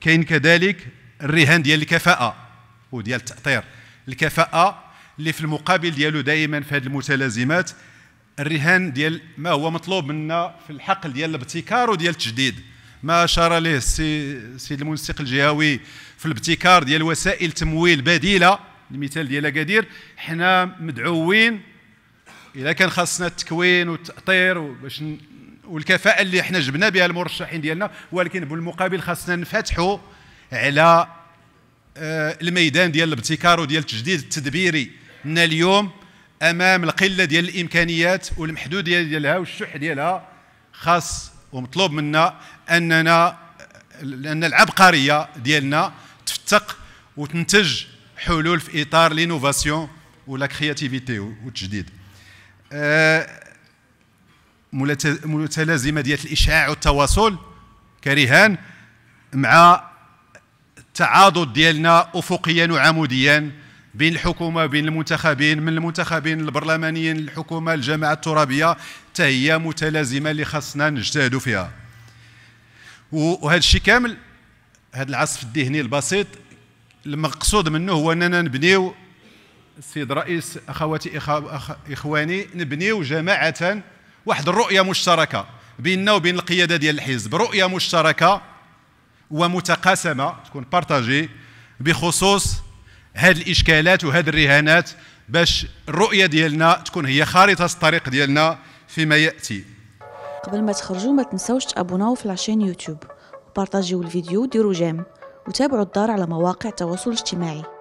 كاين كذلك الرهان ديال الكفاءه وديال التاطير الكفاءه اللي في المقابل ديالو دائما في هذه المتلازمات الرهان ديال ما هو مطلوب منا في الحقل ديال الابتكار وديال التجديد ما اشار ليه السيد المنسق الجهوي في الابتكار ديال وسائل تمويل بديله المثال ديال اكادير حنا مدعوين اذا كان خاصنا التكوين والتاطير باش والكفاءه اللي حنا جبنا بها المرشحين ديالنا ولكن بالمقابل خاصنا نفتحوا على آه، الميدان ديال الابتكار وديال التجديد التدبيري ان اليوم امام القله ديال الامكانيات والمحدوديه ديالها والشح ديالها خاص ومطلوب منا اننا لان العبقريه ديالنا تفتق وتنتج حلول في اطار لينوفاسيون ولا كرياتيفيتي والتجديد آه، متلازمه ديال الاشعاع والتواصل كرهان مع التعاضد ديالنا افقيا وعموديا بين الحكومه بين المنتخبين من المنتخبين البرلمانيين الحكومه الجماعه الترابيه حتى هي متلازمه اللي خاصنا نجتهدوا فيها وهذا الشيء كامل هذا العصف الذهني البسيط المقصود منه هو اننا نبنيو السيد رئيس اخواتي اخواني نبنيو جماعه واحد الرؤيه مشتركه بيننا وبين القياده ديال الحزب رؤيه مشتركه ومتقاسمه تكون بارتاجي بخصوص هاد الاشكالات وهاد الرهانات باش الرؤيه ديالنا تكون هي خارطه الطريق ديالنا فيما ياتي قبل ما تخرجوا ما تنساوش تابوناو في لاشين يوتيوب وبارطاجيو الفيديو وديروا جيم وتابعوا الدار على مواقع التواصل الاجتماعي